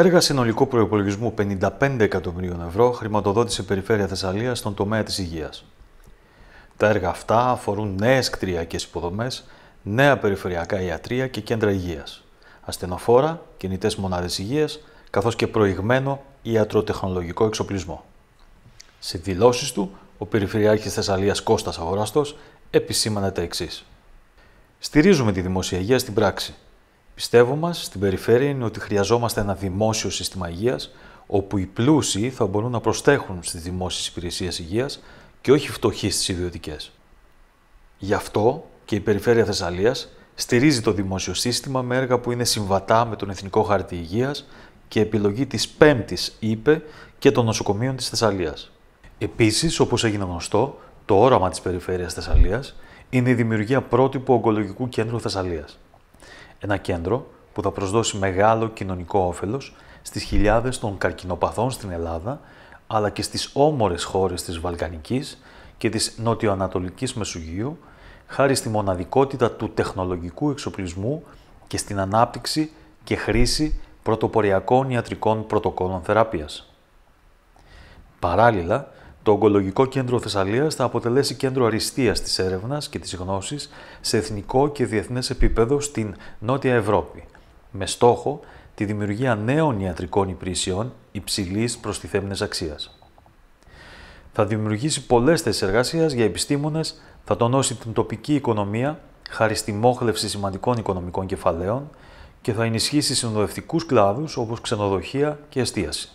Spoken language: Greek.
Έργα συνολικού προπολογισμού 55 εκατομμυρίων ευρώ χρηματοδότησε η Περιφέρεια Θεσσαλίας στον τομέα της υγείας. Τα έργα αυτά αφορούν νέες κτηριακές υποδομές, νέα περιφερειακά ιατρία και κέντρα υγείας, ασθενοφόρα, κινητές μονάδες υγείας, καθώς και προηγμένο ιατροτεχνολογικό εξοπλισμό. Σε δηλώσεις του, ο Περιφερειάρχης Θεσσαλίας Κώστας Αγοραστός επισήμανε τα εξής. Στηρίζουμε τη υγεία στην πράξη, πιστεύω μας στην περιφέρεια είναι ότι χρειαζόμαστε ένα δημόσιο σύστημα υγείας, όπου οι πλούσιοι θα μπορούν να προστέχουν στις δημόσιες υπηρεσίες υγείας και όχι φτωχοί στις ιδιωτικές. Γι' αυτό και η Περιφέρεια Θεσσαλίας στηρίζει το δημόσιο σύστημα με έργα που είναι συμβατά με τον Εθνικό Χάρτη υγείας και επιλογή της Πέμπτης ΥΠΕ και των νοσοκομείων της Θεσσαλίας. Επίσης, όπως έγινε γνωστό, το όραμα της περιφέρειας Θεσσαλίας είναι η δημιουργία πρότυπου Ογκολογικού Κέντρου Θεσσαλίας. Ένα κέντρο που θα προσδώσει μεγάλο κοινωνικό όφελος στις χιλιάδες των καρκινοπαθών στην Ελλάδα, αλλά και στις όμορες χώρες της Βαλκανικής και της Νότιο-Ανατολικής Μεσογείου, χάρη στη μοναδικότητα του τεχνολογικού εξοπλισμού και στην ανάπτυξη και χρήση πρωτοποριακών ιατρικών πρωτοκόλων θεραπείας. Παράλληλα, το Ογκολογικό Κέντρο Θεσσαλίας θα αποτελέσει κέντρο αριστείας της έρευνας και της γνώσης σε εθνικό και διεθνές επίπεδο στην Νότια Ευρώπη, με στόχο τη δημιουργία νέων ιατρικών υπηρεσιών υψηλής προστιθέμενης αξίας. Θα δημιουργήσει πολλές θέσεις εργασίας για επιστήμονες, θα τονώσει την τοπική οικονομία χάρη στη μόχλευση σημαντικών οικονομικών κεφαλαίων και θα ενισχύσει συνοδευτικούς κλάδους όπως ξενοδοχεία και εστίαση.